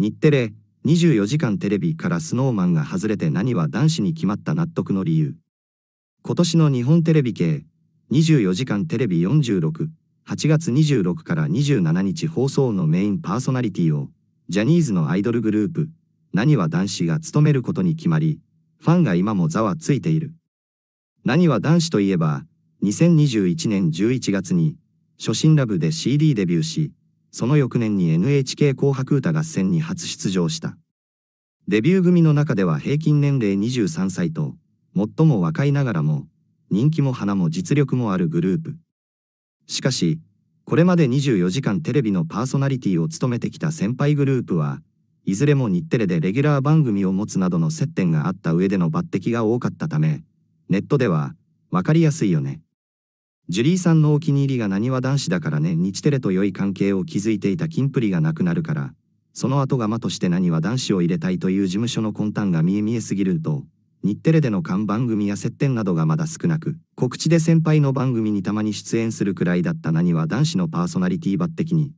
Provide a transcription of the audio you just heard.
日テレ24時間テレビからスノーマンが外れて何は男子に決まった納得の理由今年の日本テレビ系24時間テレビ468月26から27日放送のメインパーソナリティをジャニーズのアイドルグループ何は男子が務めることに決まりファンが今もざわついている何は男子といえば2021年11月に初心ラブで CD デビューしその翌年に NHK 紅白歌合戦に初出場した。デビュー組の中では平均年齢23歳と、最も若いながらも、人気も花も実力もあるグループ。しかし、これまで24時間テレビのパーソナリティを務めてきた先輩グループは、いずれも日テレでレギュラー番組を持つなどの接点があった上での抜擢が多かったため、ネットでは、わかりやすいよね。ジュリーさんのお気に入りがなにわ男子だからね、日テレと良い関係を築いていたキンプリがなくなるから、その後がまとしてなにわ男子を入れたいという事務所の魂胆が見え見えすぎると、日テレでの看番組や接点などがまだ少なく、告知で先輩の番組にたまに出演するくらいだったなにわ男子のパーソナリティ抜擢に、